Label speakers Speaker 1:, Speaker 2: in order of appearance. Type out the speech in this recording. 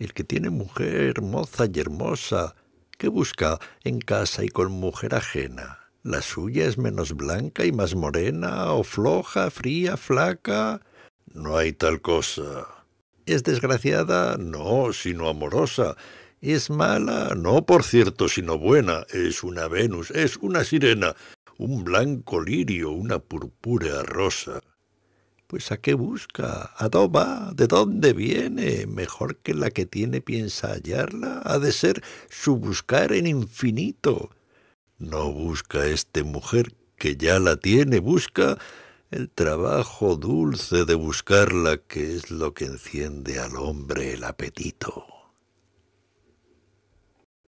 Speaker 1: El que tiene mujer hermosa y hermosa, ¿qué busca en casa y con mujer ajena. La suya es menos blanca y más morena, o floja, fría, flaca. No hay tal cosa. ¿Es desgraciada? No, sino amorosa. ¿Es mala? No, por cierto, sino buena. Es una Venus, es una sirena, un blanco lirio, una purpúrea rosa. Pues a qué busca, a dónde de dónde viene, mejor que la que tiene piensa hallarla, ha de ser su buscar en infinito. No busca este mujer que ya la tiene, busca el trabajo dulce de buscarla, que es lo que enciende al hombre el apetito.